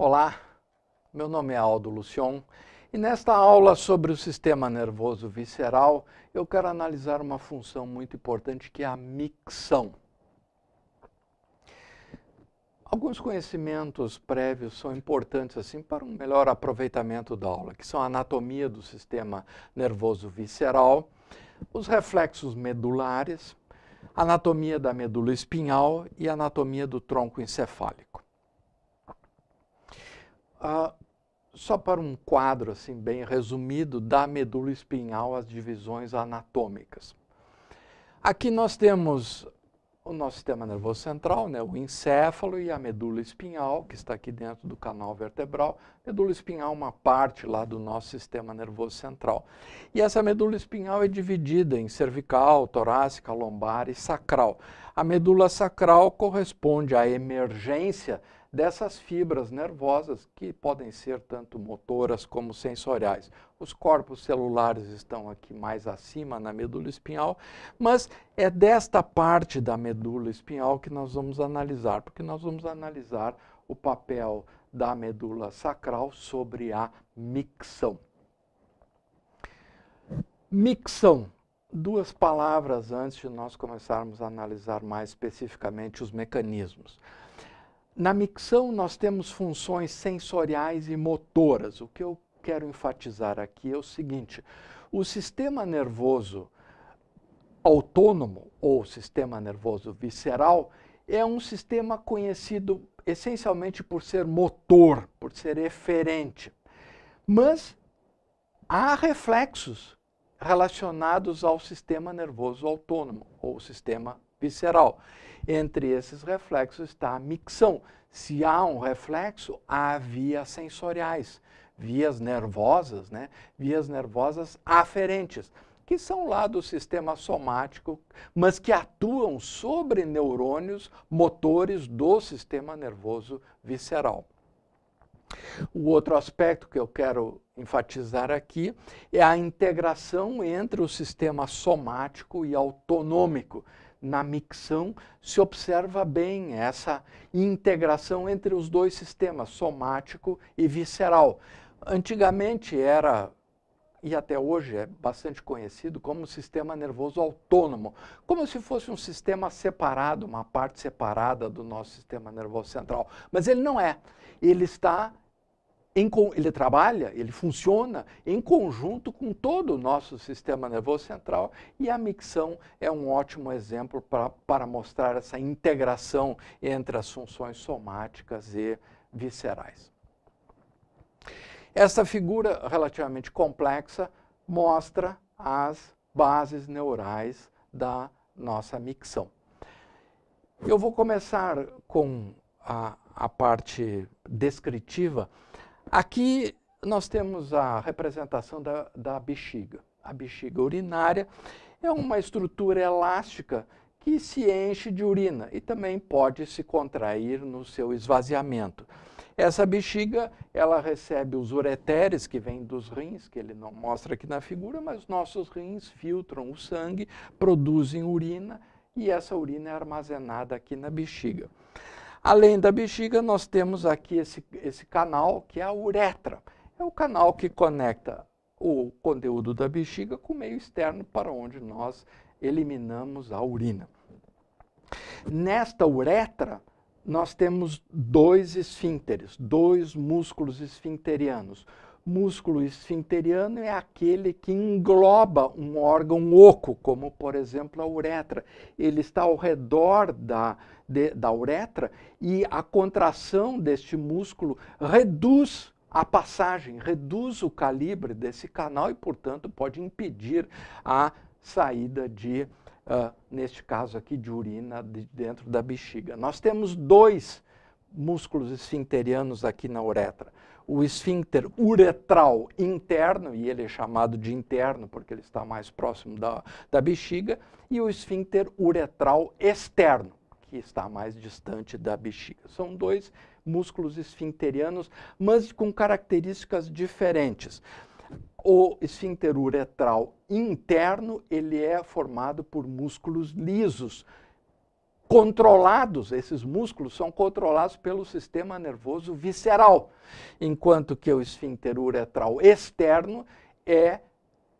Olá, meu nome é Aldo Lucion e nesta aula sobre o sistema nervoso visceral eu quero analisar uma função muito importante que é a micção. Alguns conhecimentos prévios são importantes assim para um melhor aproveitamento da aula, que são a anatomia do sistema nervoso visceral, os reflexos medulares, anatomia da medula espinhal e anatomia do tronco encefálico. Ah, só para um quadro assim bem resumido da medula espinhal as divisões anatômicas. Aqui nós temos o nosso sistema nervoso central, né, o encéfalo e a medula espinhal, que está aqui dentro do canal vertebral. Medula espinhal é uma parte lá do nosso sistema nervoso central. E essa medula espinhal é dividida em cervical, torácica, lombar e sacral. A medula sacral corresponde à emergência dessas fibras nervosas que podem ser tanto motoras como sensoriais. Os corpos celulares estão aqui mais acima na medula espinhal, mas é desta parte da medula espinhal que nós vamos analisar, porque nós vamos analisar o papel da medula sacral sobre a micção. Micção. Duas palavras antes de nós começarmos a analisar mais especificamente os mecanismos. Na micção, nós temos funções sensoriais e motoras. O que eu quero enfatizar aqui é o seguinte: o sistema nervoso autônomo ou sistema nervoso visceral é um sistema conhecido essencialmente por ser motor, por ser eferente. Mas há reflexos relacionados ao sistema nervoso autônomo ou sistema visceral. Entre esses reflexos está a micção. Se há um reflexo, há vias sensoriais, vias nervosas, né? vias nervosas aferentes, que são lá do sistema somático, mas que atuam sobre neurônios motores do sistema nervoso visceral. O outro aspecto que eu quero enfatizar aqui é a integração entre o sistema somático e autonômico na micção, se observa bem essa integração entre os dois sistemas, somático e visceral. Antigamente era e até hoje é bastante conhecido como sistema nervoso autônomo, como se fosse um sistema separado, uma parte separada do nosso sistema nervoso central. Mas ele não é. Ele está em, ele trabalha, ele funciona em conjunto com todo o nosso sistema nervoso central e a micção é um ótimo exemplo pra, para mostrar essa integração entre as funções somáticas e viscerais. Essa figura relativamente complexa mostra as bases neurais da nossa micção. Eu vou começar com a, a parte descritiva Aqui nós temos a representação da, da bexiga. A bexiga urinária é uma estrutura elástica que se enche de urina e também pode se contrair no seu esvaziamento. Essa bexiga, ela recebe os ureteres que vêm dos rins, que ele não mostra aqui na figura, mas nossos rins filtram o sangue, produzem urina e essa urina é armazenada aqui na bexiga. Além da bexiga, nós temos aqui esse, esse canal que é a uretra. É o canal que conecta o conteúdo da bexiga com o meio externo para onde nós eliminamos a urina. Nesta uretra, nós temos dois esfínteres, dois músculos esfinterianos músculo esfinteriano é aquele que engloba um órgão oco, como por exemplo a uretra. Ele está ao redor da, de, da uretra e a contração deste músculo reduz a passagem, reduz o calibre desse canal e, portanto, pode impedir a saída de, uh, neste caso aqui, de urina de dentro da bexiga. Nós temos dois músculos esfinterianos aqui na uretra. O esfíncter uretral interno, e ele é chamado de interno porque ele está mais próximo da, da bexiga, e o esfíncter uretral externo, que está mais distante da bexiga. São dois músculos esfinterianos, mas com características diferentes. O esfíncter uretral interno, ele é formado por músculos lisos, controlados, esses músculos são controlados pelo sistema nervoso visceral, enquanto que o esfíncter uretral externo é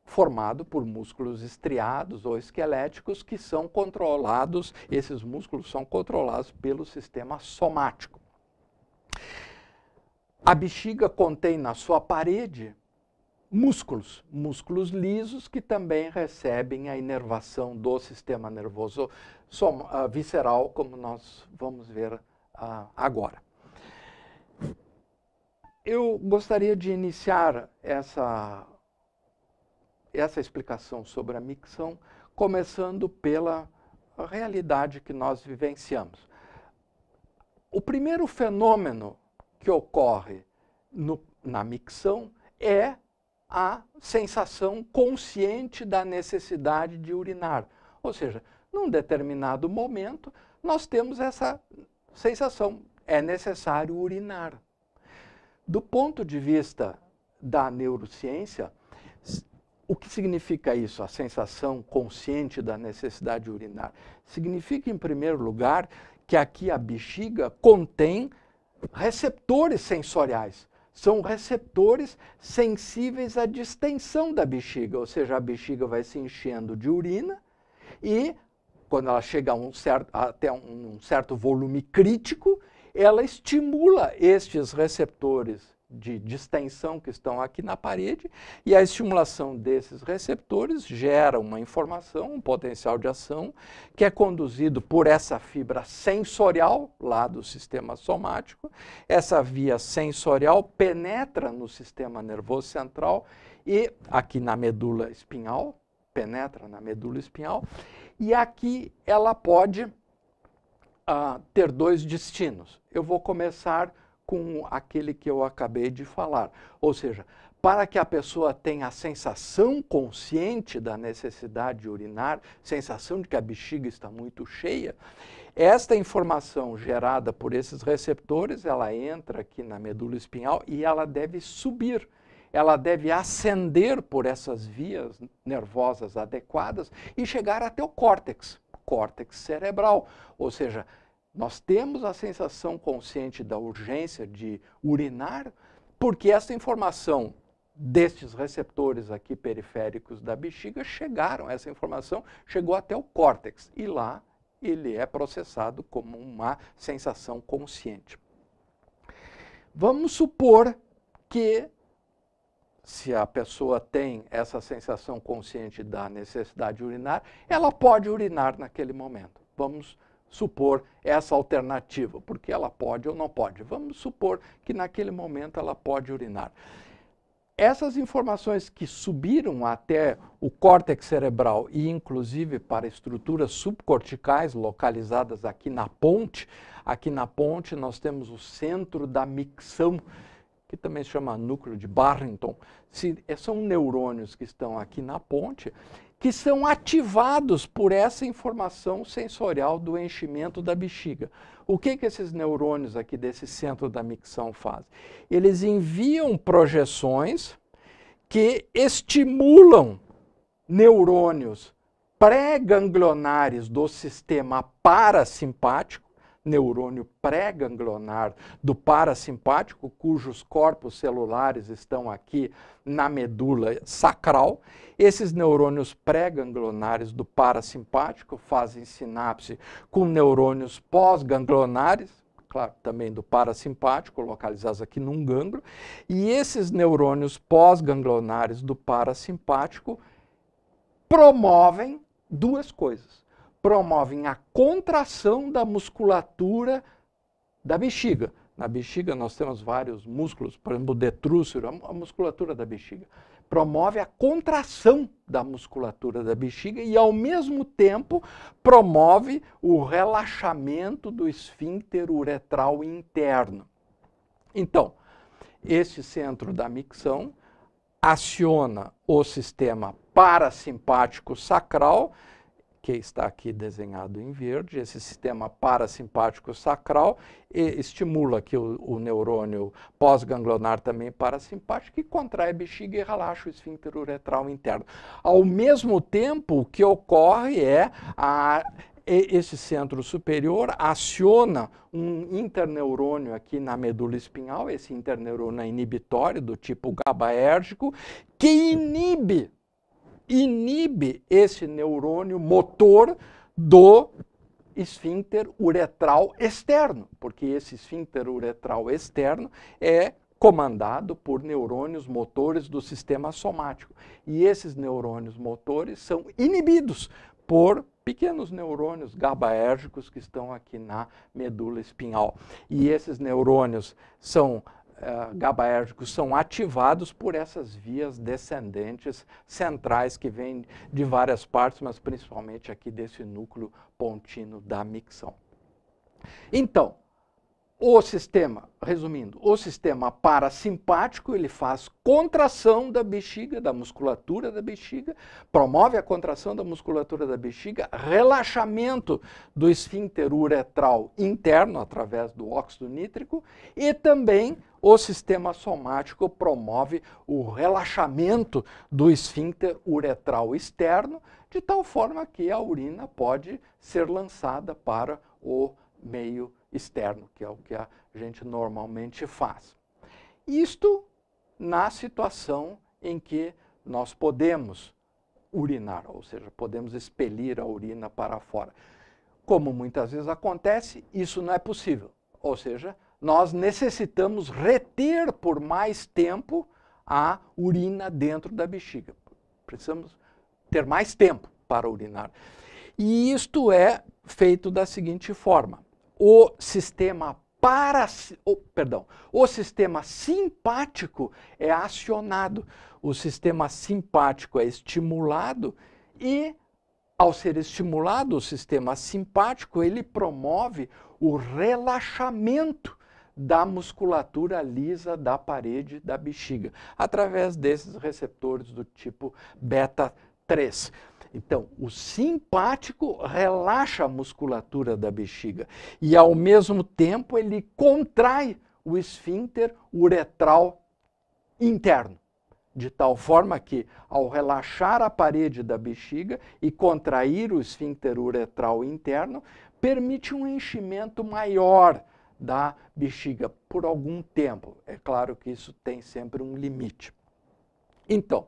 formado por músculos estriados ou esqueléticos que são controlados, esses músculos são controlados pelo sistema somático. A bexiga contém na sua parede músculos, músculos lisos que também recebem a inervação do sistema nervoso ah, visceral, como nós vamos ver ah, agora. Eu gostaria de iniciar essa, essa explicação sobre a micção, começando pela realidade que nós vivenciamos. O primeiro fenômeno que ocorre no, na micção é a sensação consciente da necessidade de urinar. Ou seja, num determinado momento, nós temos essa sensação, é necessário urinar. Do ponto de vista da neurociência, o que significa isso, a sensação consciente da necessidade de urinar? Significa, em primeiro lugar, que aqui a bexiga contém receptores sensoriais são receptores sensíveis à distensão da bexiga, ou seja, a bexiga vai se enchendo de urina e quando ela chega um certo, até um certo volume crítico, ela estimula estes receptores de distensão que estão aqui na parede e a estimulação desses receptores gera uma informação, um potencial de ação que é conduzido por essa fibra sensorial lá do sistema somático. Essa via sensorial penetra no sistema nervoso central e aqui na medula espinhal, penetra na medula espinhal e aqui ela pode uh, ter dois destinos. Eu vou começar com aquele que eu acabei de falar. Ou seja, para que a pessoa tenha a sensação consciente da necessidade de urinar, sensação de que a bexiga está muito cheia, esta informação gerada por esses receptores, ela entra aqui na medula espinhal e ela deve subir. Ela deve ascender por essas vias nervosas adequadas e chegar até o córtex, córtex cerebral, ou seja, nós temos a sensação consciente da urgência de urinar, porque essa informação destes receptores aqui periféricos da bexiga chegaram, essa informação chegou até o córtex e lá ele é processado como uma sensação consciente. Vamos supor que se a pessoa tem essa sensação consciente da necessidade de urinar, ela pode urinar naquele momento. Vamos supor essa alternativa, porque ela pode ou não pode. Vamos supor que naquele momento ela pode urinar. Essas informações que subiram até o córtex cerebral e inclusive para estruturas subcorticais localizadas aqui na ponte, aqui na ponte nós temos o centro da micção, que também se chama núcleo de Barrington. Se, são neurônios que estão aqui na ponte que são ativados por essa informação sensorial do enchimento da bexiga. O que, que esses neurônios aqui desse centro da micção fazem? Eles enviam projeções que estimulam neurônios pré-ganglionares do sistema parasimpático neurônio pré-ganglionar do parasimpático, cujos corpos celulares estão aqui na medula sacral. Esses neurônios pré-ganglionares do parasimpático fazem sinapse com neurônios pós-ganglionares, claro, também do parasimpático, localizados aqui num gânglio, e esses neurônios pós-ganglionares do parasimpático promovem duas coisas promovem a contração da musculatura da bexiga. Na bexiga nós temos vários músculos, por exemplo, o detrúcero, a musculatura da bexiga. Promove a contração da musculatura da bexiga e, ao mesmo tempo, promove o relaxamento do esfíncter uretral interno. Então, esse centro da micção aciona o sistema parasimpático sacral que está aqui desenhado em verde, esse sistema parasimpático sacral estimula aqui o, o neurônio pós-ganglionar também parasimpático e contrai a bexiga e relaxa o esfíncter uretral interno. Ao mesmo tempo, o que ocorre é a, esse centro superior aciona um interneurônio aqui na medula espinhal, esse interneurônio é inibitório do tipo GABAérgico, que inibe inibe esse neurônio motor do esfíncter uretral externo, porque esse esfíncter uretral externo é comandado por neurônios motores do sistema somático. E esses neurônios motores são inibidos por pequenos neurônios gabaérgicos que estão aqui na medula espinhal. E esses neurônios são eh, GABAérgicos são ativados por essas vias descendentes centrais que vêm de várias partes, mas principalmente aqui desse núcleo pontino da micção. Então, o sistema, resumindo, o sistema parasimpático, ele faz contração da bexiga, da musculatura da bexiga, promove a contração da musculatura da bexiga, relaxamento do esfíncter uretral interno através do óxido nítrico e também o sistema somático promove o relaxamento do esfíncter uretral externo, de tal forma que a urina pode ser lançada para o meio externo, que é o que a gente normalmente faz. Isto na situação em que nós podemos urinar, ou seja, podemos expelir a urina para fora. Como muitas vezes acontece, isso não é possível. Ou seja, nós necessitamos reter por mais tempo a urina dentro da bexiga. Precisamos ter mais tempo para urinar. E isto é feito da seguinte forma: o sistema para, perdão, o sistema simpático é acionado. O sistema simpático é estimulado e ao ser estimulado o sistema simpático, ele promove o relaxamento da musculatura lisa da parede da bexiga, através desses receptores do tipo beta 3. Então, o simpático relaxa a musculatura da bexiga e, ao mesmo tempo, ele contrai o esfíncter uretral interno, de tal forma que, ao relaxar a parede da bexiga e contrair o esfíncter uretral interno, permite um enchimento maior da bexiga por algum tempo. É claro que isso tem sempre um limite. Então,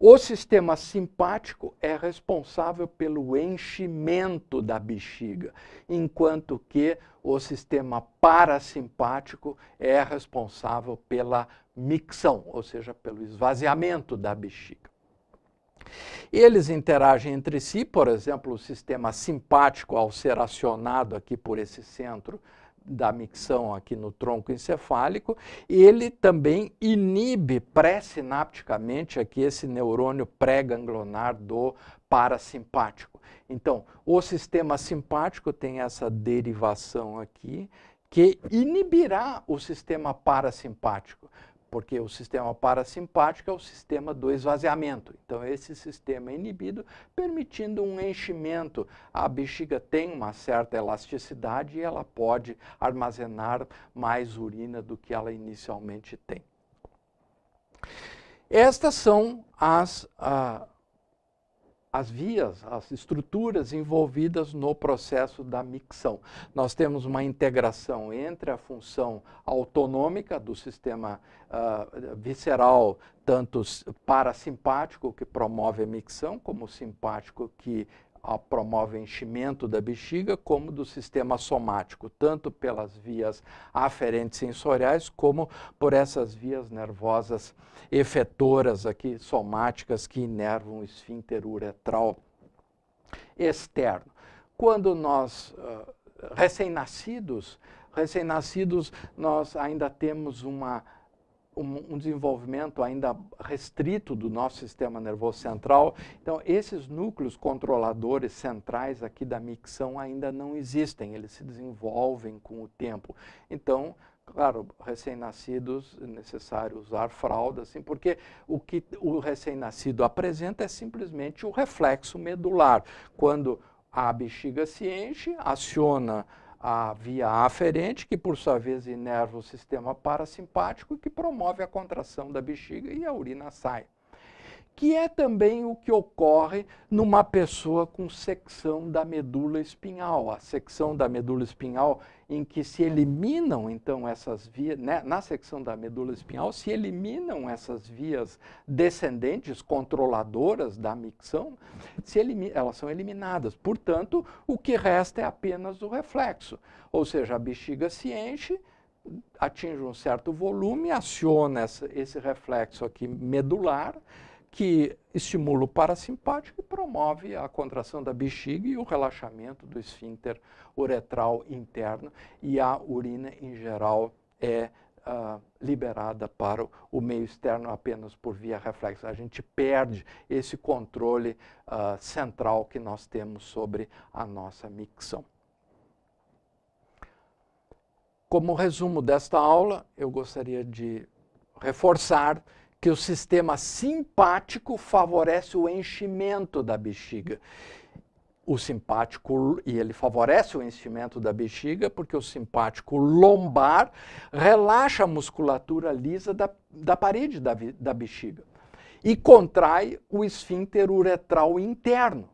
o sistema simpático é responsável pelo enchimento da bexiga, enquanto que o sistema parasimpático é responsável pela micção, ou seja, pelo esvaziamento da bexiga. Eles interagem entre si, por exemplo, o sistema simpático, ao ser acionado aqui por esse centro da micção aqui no tronco encefálico, ele também inibe pré-sinapticamente aqui esse neurônio pré-ganglionar do parasimpático. Então, o sistema simpático tem essa derivação aqui que inibirá o sistema parasimpático porque o sistema parasimpático é o sistema do esvaziamento. Então, esse sistema é inibido, permitindo um enchimento. A bexiga tem uma certa elasticidade e ela pode armazenar mais urina do que ela inicialmente tem. Estas são as. Ah, as vias, as estruturas envolvidas no processo da micção. Nós temos uma integração entre a função autonômica do sistema uh, visceral, tanto parasimpático, que promove a micção, como simpático, que promove enchimento da bexiga, como do sistema somático, tanto pelas vias aferentes sensoriais, como por essas vias nervosas efetoras aqui, somáticas, que inervam o esfíncter uretral externo. Quando nós, ah, recém-nascidos, recém-nascidos, nós ainda temos uma um, um, desenvolvimento ainda restrito do nosso sistema nervoso central. Então, esses núcleos controladores centrais aqui da micção ainda não existem, eles se desenvolvem com o tempo. Então, claro, recém-nascidos é necessário usar fralda, assim, porque o que o recém-nascido apresenta é simplesmente o reflexo medular. Quando a bexiga se enche, aciona a via aferente, que por sua vez inerva o sistema parasimpático e que promove a contração da bexiga e a urina sai que é também o que ocorre numa pessoa com secção da medula espinhal. A secção da medula espinhal em que se eliminam então essas vias, né? na secção da medula espinhal se eliminam essas vias descendentes controladoras da micção, se elim... elas são eliminadas. Portanto, o que resta é apenas o reflexo, ou seja, a bexiga se enche, atinge um certo volume, aciona esse reflexo aqui medular que estimula o parasimpático e promove a contração da bexiga e o relaxamento do esfíncter uretral interno e a urina em geral é uh, liberada para o meio externo apenas por via reflexa. A gente perde esse controle uh, central que nós temos sobre a nossa micção. Como resumo desta aula, eu gostaria de reforçar que o sistema simpático favorece o enchimento da bexiga. O simpático, e ele favorece o enchimento da bexiga, porque o simpático lombar relaxa a musculatura lisa da, da parede da, da bexiga e contrai o esfíncter uretral interno.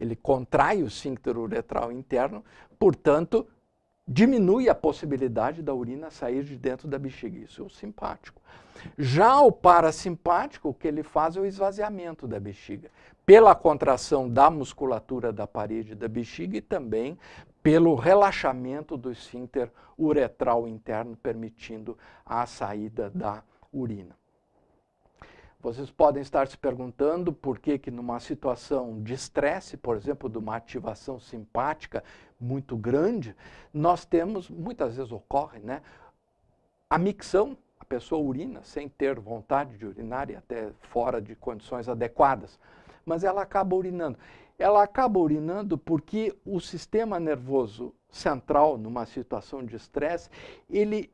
Ele contrai o esfíncter uretral interno, portanto, diminui a possibilidade da urina sair de dentro da bexiga. Isso é o simpático. Já o parasimpático, o que ele faz é o esvaziamento da bexiga, pela contração da musculatura da parede da bexiga e também pelo relaxamento do esfíncter uretral interno, permitindo a saída da urina. Vocês podem estar se perguntando por que, que numa situação de estresse, por exemplo, de uma ativação simpática muito grande, nós temos, muitas vezes ocorre, né, a micção pessoa urina sem ter vontade de urinar e até fora de condições adequadas, mas ela acaba urinando. Ela acaba urinando porque o sistema nervoso central, numa situação de estresse, ele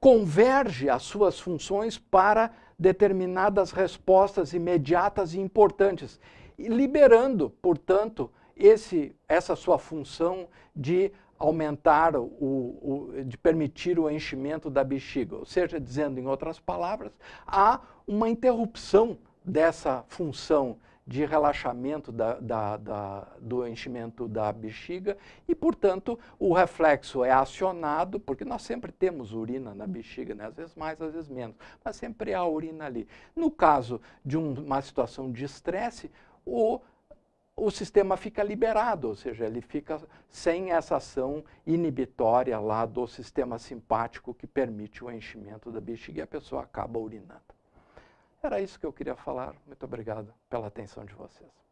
converge as suas funções para determinadas respostas imediatas e importantes, liberando, portanto, esse, essa sua função de aumentar, o, o, de permitir o enchimento da bexiga. Ou seja, dizendo em outras palavras, há uma interrupção dessa função de relaxamento da, da, da, do enchimento da bexiga e, portanto, o reflexo é acionado, porque nós sempre temos urina na bexiga, né? às vezes mais, às vezes menos, mas sempre há urina ali. No caso de um, uma situação de estresse, o o sistema fica liberado, ou seja, ele fica sem essa ação inibitória lá do sistema simpático que permite o enchimento da bexiga e a pessoa acaba urinando. Era isso que eu queria falar. Muito obrigado pela atenção de vocês.